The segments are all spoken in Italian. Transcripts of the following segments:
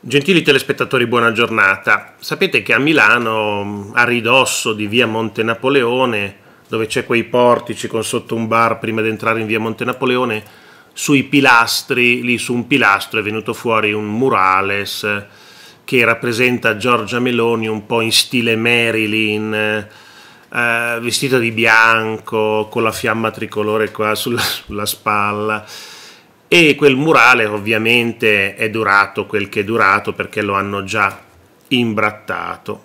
Gentili telespettatori, buona giornata. Sapete che a Milano, a ridosso di via Monte Napoleone, dove c'è quei portici con sotto un bar prima di entrare in via Monte Napoleone, sui pilastri, lì su un pilastro è venuto fuori un murales che rappresenta Giorgia Meloni un po' in stile Marilyn, eh, vestita di bianco, con la fiamma tricolore qua sulla, sulla spalla e quel murale ovviamente è durato quel che è durato perché lo hanno già imbrattato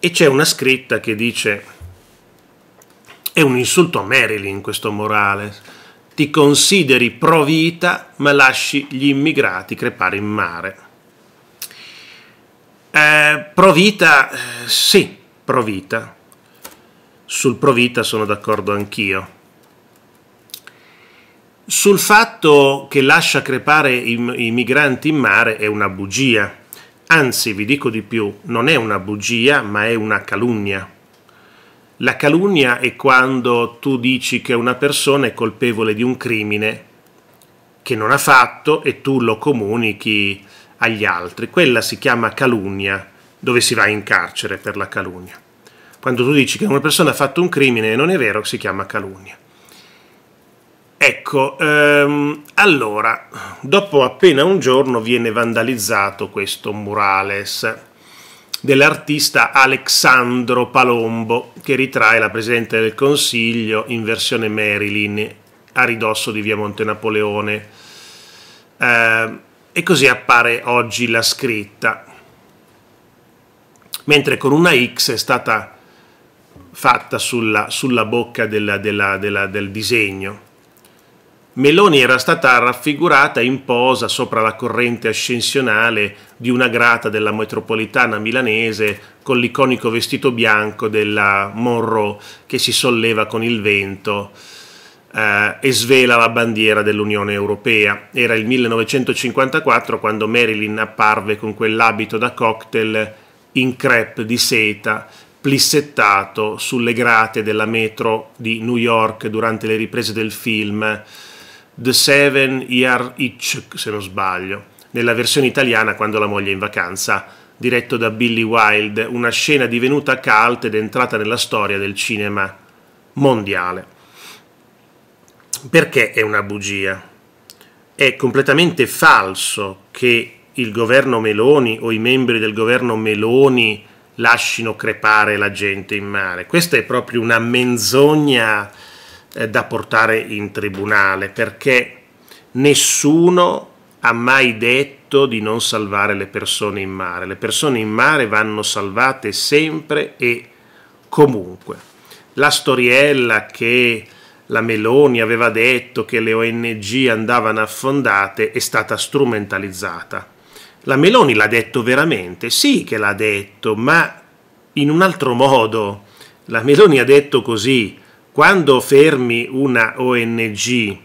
e c'è una scritta che dice è un insulto a Marilyn questo morale ti consideri pro vita ma lasci gli immigrati crepare in mare eh, pro vita eh, sì pro vita sul pro vita sono d'accordo anch'io sul fatto che lascia crepare i, i migranti in mare è una bugia. Anzi, vi dico di più, non è una bugia, ma è una calunnia. La calunnia è quando tu dici che una persona è colpevole di un crimine che non ha fatto e tu lo comunichi agli altri. Quella si chiama calunnia, dove si va in carcere per la calunnia. Quando tu dici che una persona ha fatto un crimine e non è vero, si chiama calunnia. Ecco, ehm, allora, dopo appena un giorno viene vandalizzato questo murales dell'artista Alexandro Palombo che ritrae la Presidente del Consiglio in versione Marilyn a ridosso di via Monte Napoleone. Eh, e così appare oggi la scritta, mentre con una X è stata fatta sulla, sulla bocca della, della, della, del disegno. Meloni era stata raffigurata in posa sopra la corrente ascensionale di una grata della metropolitana milanese con l'iconico vestito bianco della Monroe che si solleva con il vento eh, e svela la bandiera dell'Unione Europea. Era il 1954 quando Marilyn apparve con quell'abito da cocktail in crepe di seta plissettato sulle grate della metro di New York durante le riprese del film The Seven Year Itch, se non sbaglio, nella versione italiana quando la moglie è in vacanza, diretto da Billy Wilde, una scena divenuta cult ed entrata nella storia del cinema mondiale. Perché è una bugia? È completamente falso che il governo Meloni o i membri del governo Meloni lasciano crepare la gente in mare. Questa è proprio una menzogna eh, da portare in tribunale perché nessuno ha mai detto di non salvare le persone in mare. Le persone in mare vanno salvate sempre e comunque. La storiella che la Meloni aveva detto che le ONG andavano affondate è stata strumentalizzata. La Meloni l'ha detto veramente? Sì che l'ha detto, ma in un altro modo. La Meloni ha detto così, quando fermi una ONG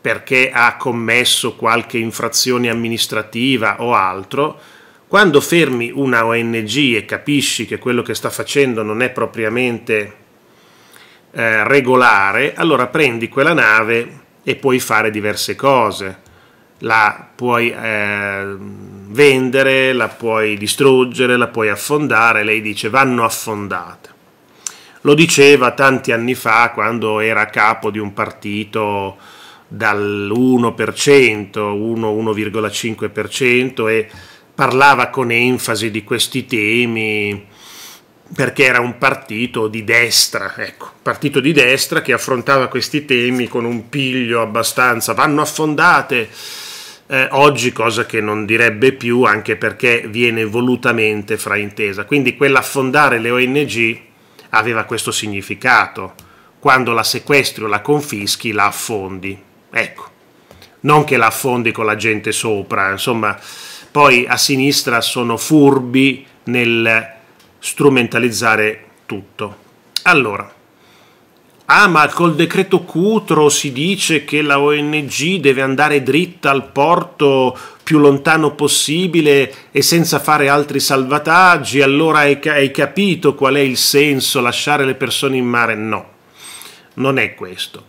perché ha commesso qualche infrazione amministrativa o altro, quando fermi una ONG e capisci che quello che sta facendo non è propriamente eh, regolare, allora prendi quella nave e puoi fare diverse cose. La puoi eh, vendere, la puoi distruggere, la puoi affondare. Lei dice vanno affondate. Lo diceva tanti anni fa quando era capo di un partito dall'1%, 1,5% e parlava con enfasi di questi temi perché era un partito di destra, ecco, partito di destra che affrontava questi temi con un piglio abbastanza, vanno affondate, eh, oggi cosa che non direbbe più anche perché viene volutamente fraintesa, quindi quell'affondare le ONG aveva questo significato. Quando la sequestri o la confischi, la affondi. Ecco, non che la affondi con la gente sopra, insomma, poi a sinistra sono furbi nel strumentalizzare tutto. Allora, Ah, ma col decreto Cutro si dice che la ONG deve andare dritta al porto più lontano possibile e senza fare altri salvataggi, allora hai, hai capito qual è il senso lasciare le persone in mare? No, non è questo.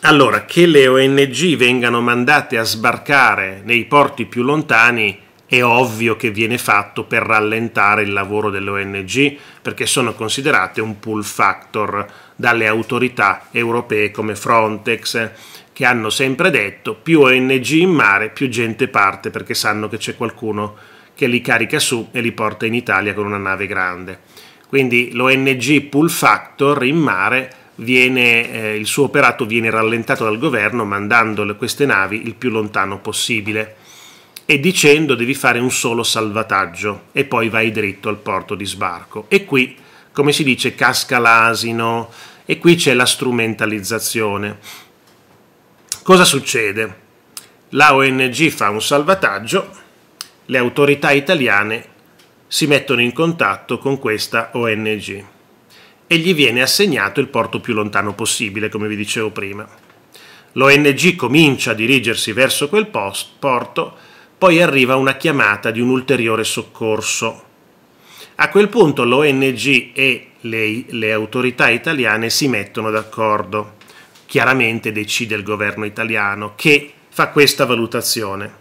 Allora, che le ONG vengano mandate a sbarcare nei porti più lontani è ovvio che viene fatto per rallentare il lavoro delle ONG perché sono considerate un pull factor dalle autorità europee come Frontex che hanno sempre detto più ONG in mare più gente parte perché sanno che c'è qualcuno che li carica su e li porta in Italia con una nave grande. Quindi l'ONG pull factor in mare Viene, eh, il suo operato viene rallentato dal governo mandando queste navi il più lontano possibile e dicendo devi fare un solo salvataggio e poi vai dritto al porto di sbarco. E qui, come si dice, casca l'asino e qui c'è la strumentalizzazione. Cosa succede? La ONG fa un salvataggio, le autorità italiane si mettono in contatto con questa ONG e gli viene assegnato il porto più lontano possibile, come vi dicevo prima. L'ONG comincia a dirigersi verso quel porto, poi arriva una chiamata di un ulteriore soccorso. A quel punto l'ONG e le, le autorità italiane si mettono d'accordo. Chiaramente decide il governo italiano che fa questa valutazione.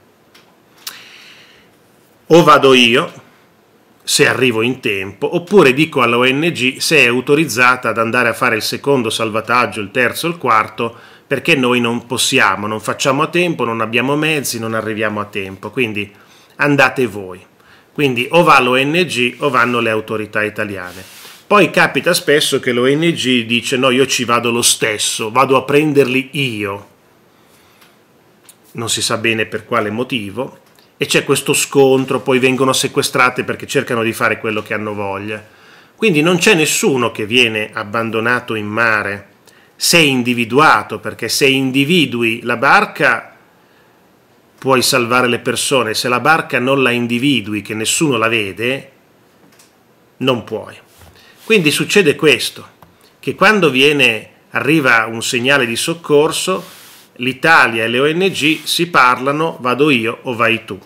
O vado io, se arrivo in tempo, oppure dico all'ONG se è autorizzata ad andare a fare il secondo salvataggio, il terzo, il quarto, perché noi non possiamo, non facciamo a tempo, non abbiamo mezzi, non arriviamo a tempo, quindi andate voi. Quindi o va l'ONG o vanno le autorità italiane. Poi capita spesso che l'ONG dice no, io ci vado lo stesso, vado a prenderli io. Non si sa bene per quale motivo. E c'è questo scontro, poi vengono sequestrate perché cercano di fare quello che hanno voglia. Quindi non c'è nessuno che viene abbandonato in mare se individuato, perché se individui la barca puoi salvare le persone, se la barca non la individui, che nessuno la vede, non puoi. Quindi succede questo, che quando viene, arriva un segnale di soccorso, l'Italia e le ONG si parlano, vado io o vai tu.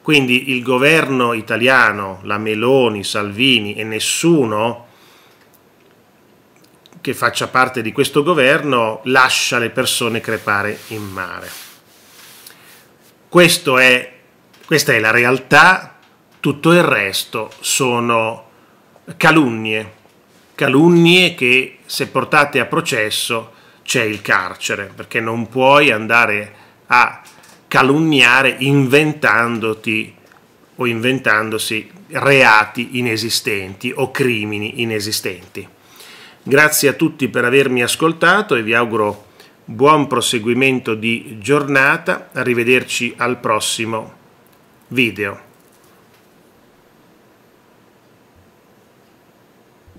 Quindi il governo italiano, la Meloni, Salvini e nessuno che faccia parte di questo governo lascia le persone crepare in mare. È, questa è la realtà, tutto il resto sono calunnie, calunnie che se portate a processo c'è il carcere, perché non puoi andare a calunniare inventandoti o inventandosi reati inesistenti o crimini inesistenti. Grazie a tutti per avermi ascoltato e vi auguro buon proseguimento di giornata. Arrivederci al prossimo video.